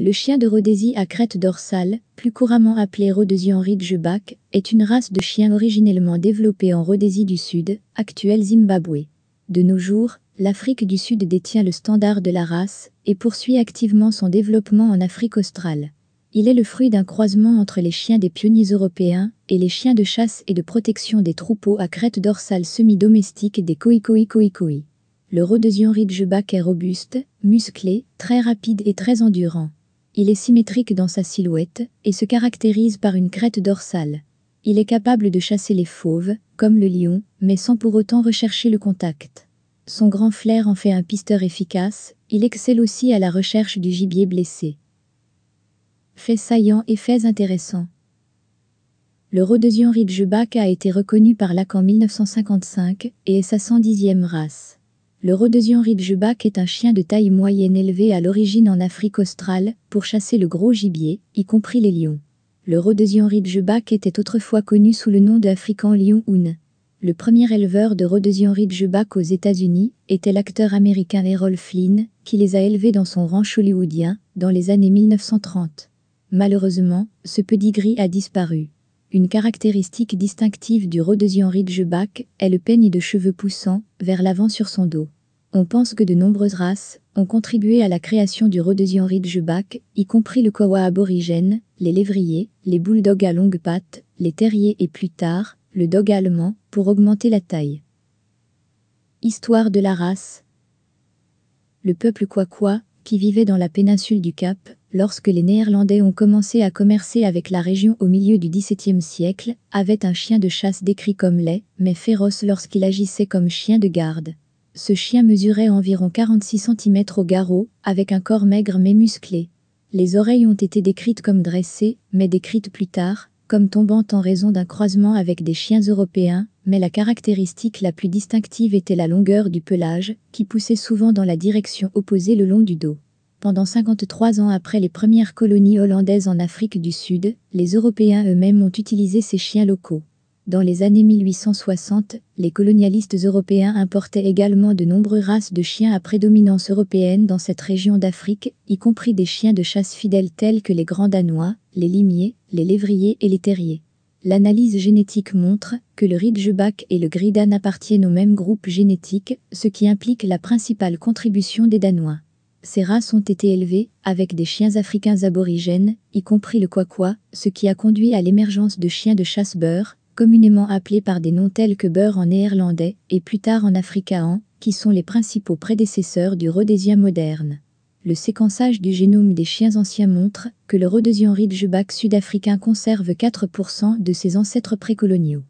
Le chien de Rhodésie à crête dorsale, plus couramment appelé Rhodesian Ridgeback, est une race de chiens originellement développée en Rhodésie du Sud, actuel Zimbabwe. De nos jours, l'Afrique du Sud détient le standard de la race et poursuit activement son développement en Afrique australe. Il est le fruit d'un croisement entre les chiens des pionniers européens et les chiens de chasse et de protection des troupeaux à crête dorsale semi-domestique des Koikoikoikoi. Le Rhodesian Ridgeback est robuste, musclé, très rapide et très endurant. Il est symétrique dans sa silhouette et se caractérise par une crête dorsale. Il est capable de chasser les fauves, comme le lion, mais sans pour autant rechercher le contact. Son grand flair en fait un pisteur efficace, il excelle aussi à la recherche du gibier blessé. Faits saillants et faits intéressants. Le Rhodesian Ridgeback a été reconnu par l'AC en 1955 et est sa 110e race. Le rhodesian Ridgeback est un chien de taille moyenne élevé à l'origine en Afrique australe pour chasser le gros gibier, y compris les lions. Le rhodesian Ridgeback était autrefois connu sous le nom d'African Lion houn Le premier éleveur de rhodesian Ridgeback aux États-Unis était l'acteur américain Errol Flynn, qui les a élevés dans son ranch hollywoodien dans les années 1930. Malheureusement, ce petit gris a disparu. Une caractéristique distinctive du Rhodesian Ridgeback est le peigne de cheveux poussant vers l'avant sur son dos. On pense que de nombreuses races ont contribué à la création du Rhodesian Ridgeback, y compris le Kowa aborigène, les lévriers, les bulldogs à longues pattes, les terriers et plus tard, le dog allemand, pour augmenter la taille. Histoire de la race Le peuple Kwakwa, qui vivait dans la péninsule du Cap, lorsque les Néerlandais ont commencé à commercer avec la région au milieu du XVIIe siècle, avait un chien de chasse décrit comme laid, mais féroce lorsqu'il agissait comme chien de garde. Ce chien mesurait environ 46 cm au garrot, avec un corps maigre mais musclé. Les oreilles ont été décrites comme dressées, mais décrites plus tard, comme tombantes en raison d'un croisement avec des chiens européens, mais la caractéristique la plus distinctive était la longueur du pelage, qui poussait souvent dans la direction opposée le long du dos. Pendant 53 ans après les premières colonies hollandaises en Afrique du Sud, les Européens eux-mêmes ont utilisé ces chiens locaux. Dans les années 1860, les colonialistes européens importaient également de nombreuses races de chiens à prédominance européenne dans cette région d'Afrique, y compris des chiens de chasse fidèles tels que les grands danois, les limiers, les lévriers et les terriers. L'analyse génétique montre que le Ridgeback et le Gridan appartiennent au même groupe génétique, ce qui implique la principale contribution des Danois ces races ont été élevées avec des chiens africains aborigènes, y compris le quakwa, ce qui a conduit à l'émergence de chiens de chasse beurre, communément appelés par des noms tels que beurre en néerlandais et plus tard en afrikaans, qui sont les principaux prédécesseurs du rhodésien moderne. Le séquençage du génome des chiens anciens montre que le rhodésien Ridgeback sud-africain conserve 4% de ses ancêtres précoloniaux.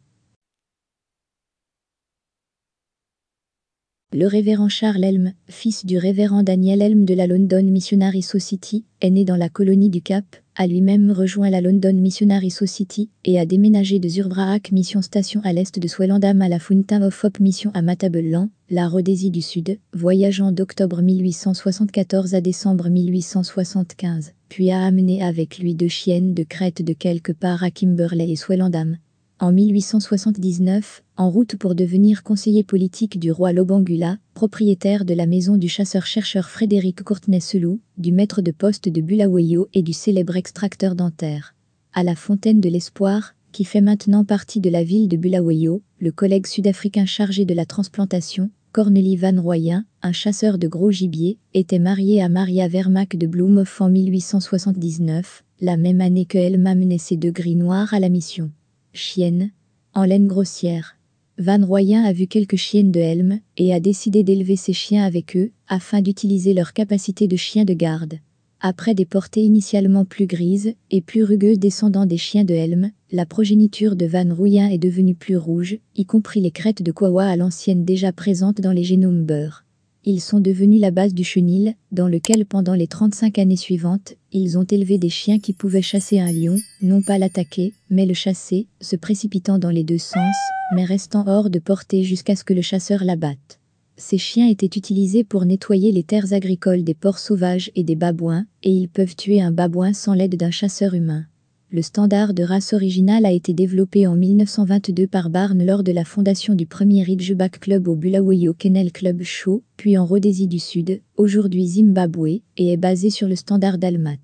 Le révérend Charles Helm, fils du révérend Daniel Helm de la London Missionary Society, est né dans la colonie du Cap, a lui-même rejoint la London Missionary Society et a déménagé de Zurbraak Mission Station à l'est de Swellendam à la Fountain of Hope Mission à Matabeleland, la Rhodésie du Sud, voyageant d'octobre 1874 à décembre 1875, puis a amené avec lui deux chiennes de crête de quelque part à Kimberley et Swellendam, en 1879, en route pour devenir conseiller politique du roi Lobangula, propriétaire de la maison du chasseur-chercheur Frédéric Courtenay-Selou, du maître de poste de Bulawayo et du célèbre extracteur dentaire. À la Fontaine de l'Espoir, qui fait maintenant partie de la ville de Bulawayo, le collègue sud-africain chargé de la transplantation, Cornelie Van Royen, un chasseur de gros gibier, était marié à Maria Vermac de Blumhoff en 1879, la même année que elle mené ses deux gris noirs à la mission. Chiennes, en laine grossière. Van Royen a vu quelques chiennes de Helm et a décidé d'élever ses chiens avec eux afin d'utiliser leur capacité de chien de garde. Après des portées initialement plus grises et plus rugueuses descendant des chiens de Helm, la progéniture de Van Royen est devenue plus rouge, y compris les crêtes de Kowa à l'ancienne déjà présentes dans les génomes beurre. Ils sont devenus la base du chenil, dans lequel pendant les 35 années suivantes, ils ont élevé des chiens qui pouvaient chasser un lion, non pas l'attaquer, mais le chasser, se précipitant dans les deux sens, mais restant hors de portée jusqu'à ce que le chasseur l'abatte. Ces chiens étaient utilisés pour nettoyer les terres agricoles des porcs sauvages et des babouins, et ils peuvent tuer un babouin sans l'aide d'un chasseur humain. Le standard de race originale a été développé en 1922 par Barnes lors de la fondation du premier Ridgeback Club au Bulawayo Kennel Club Show, puis en Rhodésie du Sud, aujourd'hui Zimbabwe, et est basé sur le standard d'Almat.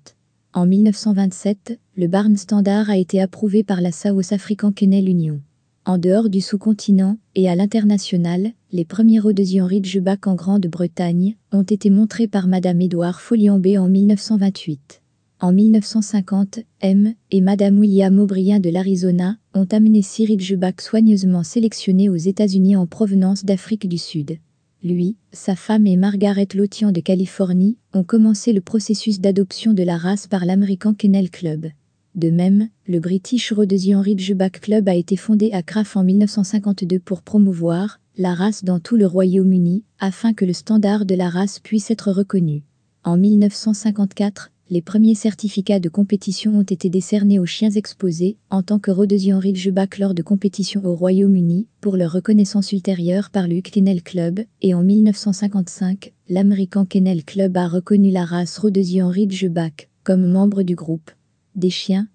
En 1927, le Barnes Standard a été approuvé par la South African Kennel Union. En dehors du sous-continent et à l'international, les premiers Rhodesian Ridgeback en Grande-Bretagne ont été montrés par Madame Édouard Foliambé en 1928. En 1950, M. et Madame William O'Brien de l'Arizona ont amené Cyril Jubac soigneusement sélectionné aux États-Unis en provenance d'Afrique du Sud. Lui, sa femme et Margaret Lothian de Californie ont commencé le processus d'adoption de la race par l'American Kennel Club. De même, le British Rhodesian Ridgeback Club a été fondé à Kraft en 1952 pour promouvoir la race dans tout le Royaume-Uni afin que le standard de la race puisse être reconnu. En 1954, les premiers certificats de compétition ont été décernés aux chiens exposés en tant que Rhodesian Ridgeback lors de compétitions au Royaume-Uni pour leur reconnaissance ultérieure par le Kennel Club et en 1955, l'américain Kennel Club a reconnu la race Rhodesian Ridgeback comme membre du groupe des chiens.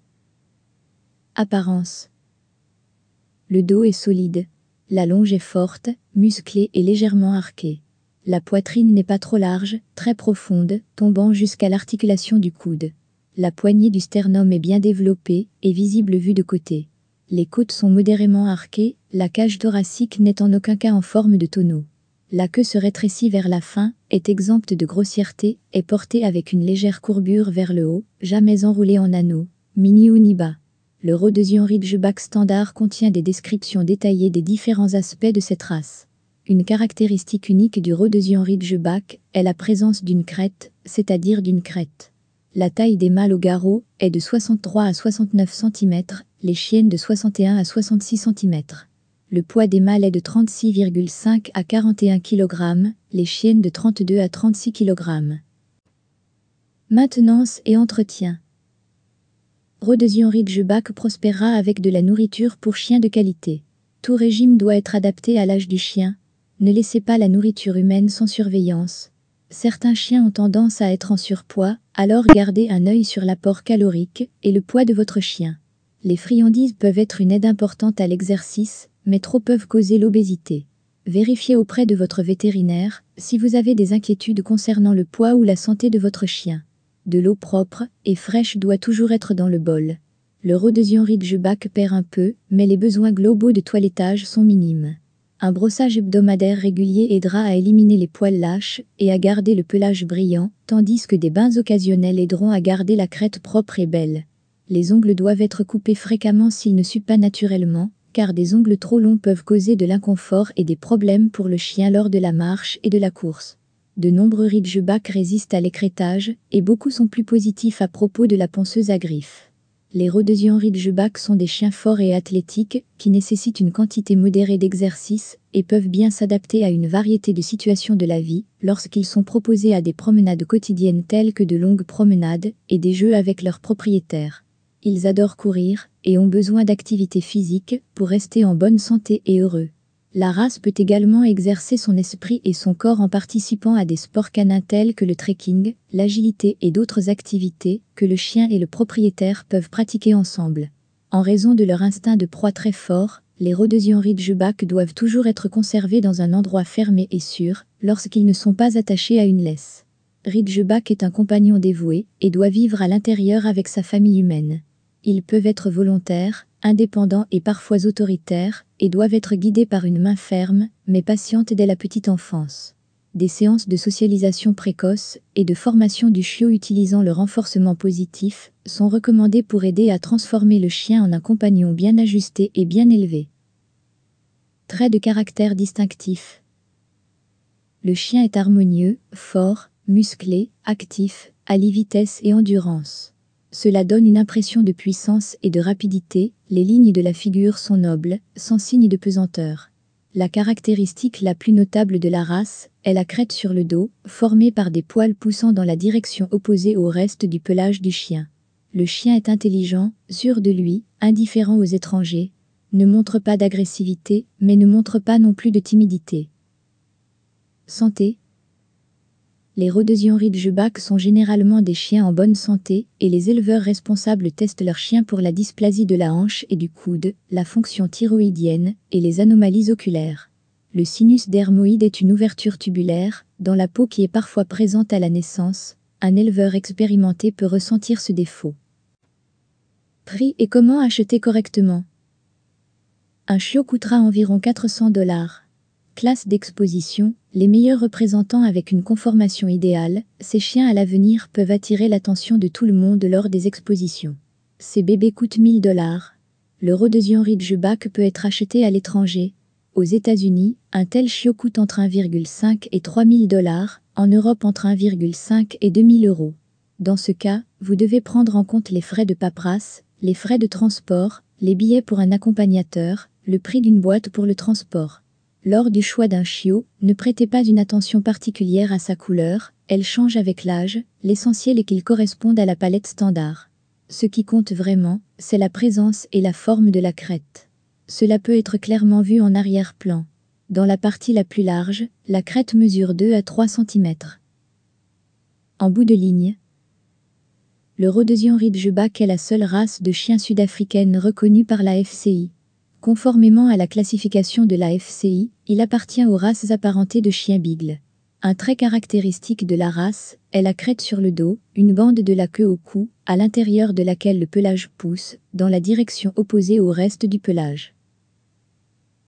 Apparence Le dos est solide, la longe est forte, musclée et légèrement arquée. La poitrine n'est pas trop large, très profonde, tombant jusqu'à l'articulation du coude. La poignée du sternum est bien développée et visible vue de côté. Les côtes sont modérément arquées, la cage thoracique n'est en aucun cas en forme de tonneau. La queue se rétrécit vers la fin, est exempte de grossièreté, est portée avec une légère courbure vers le haut, jamais enroulée en anneau, mini ou ni bas. Le Rhodesian Ridgeback standard contient des descriptions détaillées des différents aspects de cette race. Une caractéristique unique du Rhodesian Ridgeback est la présence d'une crête, c'est-à-dire d'une crête. La taille des mâles au garrot est de 63 à 69 cm, les chiennes de 61 à 66 cm. Le poids des mâles est de 36,5 à 41 kg, les chiennes de 32 à 36 kg. Maintenance et entretien. Rhodesian Ridgeback prospérera avec de la nourriture pour chiens de qualité. Tout régime doit être adapté à l'âge du chien, ne laissez pas la nourriture humaine sans surveillance. Certains chiens ont tendance à être en surpoids, alors gardez un œil sur l'apport calorique et le poids de votre chien. Les friandises peuvent être une aide importante à l'exercice, mais trop peuvent causer l'obésité. Vérifiez auprès de votre vétérinaire si vous avez des inquiétudes concernant le poids ou la santé de votre chien. De l'eau propre et fraîche doit toujours être dans le bol. Le Rhodesian Ridgeback perd un peu, mais les besoins globaux de toilettage sont minimes. Un brossage hebdomadaire régulier aidera à éliminer les poils lâches et à garder le pelage brillant, tandis que des bains occasionnels aideront à garder la crête propre et belle. Les ongles doivent être coupés fréquemment s'ils ne suent pas naturellement, car des ongles trop longs peuvent causer de l'inconfort et des problèmes pour le chien lors de la marche et de la course. De nombreux ridgebacks résistent à l'écrétage, et beaucoup sont plus positifs à propos de la ponceuse à griffes. Les Rhodesian Ridgeback sont des chiens forts et athlétiques qui nécessitent une quantité modérée d'exercice et peuvent bien s'adapter à une variété de situations de la vie lorsqu'ils sont proposés à des promenades quotidiennes telles que de longues promenades et des jeux avec leurs propriétaires. Ils adorent courir et ont besoin d'activité physique pour rester en bonne santé et heureux. La race peut également exercer son esprit et son corps en participant à des sports canins tels que le trekking, l'agilité et d'autres activités que le chien et le propriétaire peuvent pratiquer ensemble. En raison de leur instinct de proie très fort, les Rhodesian Ridgeback doivent toujours être conservés dans un endroit fermé et sûr lorsqu'ils ne sont pas attachés à une laisse. Ridgeback est un compagnon dévoué et doit vivre à l'intérieur avec sa famille humaine. Ils peuvent être volontaires, indépendants et parfois autoritaires, et doivent être guidés par une main ferme, mais patiente dès la petite enfance. Des séances de socialisation précoce et de formation du chiot utilisant le renforcement positif sont recommandées pour aider à transformer le chien en un compagnon bien ajusté et bien élevé. Traits de caractère distinctif. Le chien est harmonieux, fort, musclé, actif, à vitesse et endurance. Cela donne une impression de puissance et de rapidité, les lignes de la figure sont nobles, sans signe de pesanteur. La caractéristique la plus notable de la race est la crête sur le dos, formée par des poils poussant dans la direction opposée au reste du pelage du chien. Le chien est intelligent, sûr de lui, indifférent aux étrangers, ne montre pas d'agressivité, mais ne montre pas non plus de timidité. Santé, les Rhodesian Jubac sont généralement des chiens en bonne santé et les éleveurs responsables testent leurs chiens pour la dysplasie de la hanche et du coude, la fonction thyroïdienne et les anomalies oculaires. Le sinus dermoïde est une ouverture tubulaire dans la peau qui est parfois présente à la naissance. Un éleveur expérimenté peut ressentir ce défaut. Prix et comment acheter correctement Un chiot coûtera environ 400 dollars. Classe d'exposition les meilleurs représentants avec une conformation idéale, ces chiens à l'avenir peuvent attirer l'attention de tout le monde lors des expositions. Ces bébés coûtent 1000 dollars. Le Rhodesian Ridgeback peut être acheté à l'étranger. Aux États-Unis, un tel chiot coûte entre 1,5 et 3000 dollars, en Europe entre 1,5 et 2000 euros. Dans ce cas, vous devez prendre en compte les frais de paperasse, les frais de transport, les billets pour un accompagnateur, le prix d'une boîte pour le transport. Lors du choix d'un chiot, ne prêtez pas une attention particulière à sa couleur, elle change avec l'âge, l'essentiel est qu'il corresponde à la palette standard. Ce qui compte vraiment, c'est la présence et la forme de la crête. Cela peut être clairement vu en arrière-plan. Dans la partie la plus large, la crête mesure 2 à 3 cm. En bout de ligne, le Rhodesian Ridgeback est la seule race de chiens sud-africaine reconnue par la FCI. Conformément à la classification de la FCI, il appartient aux races apparentées de chiens bigles. Un trait caractéristique de la race est la crête sur le dos, une bande de la queue au cou, à l'intérieur de laquelle le pelage pousse, dans la direction opposée au reste du pelage.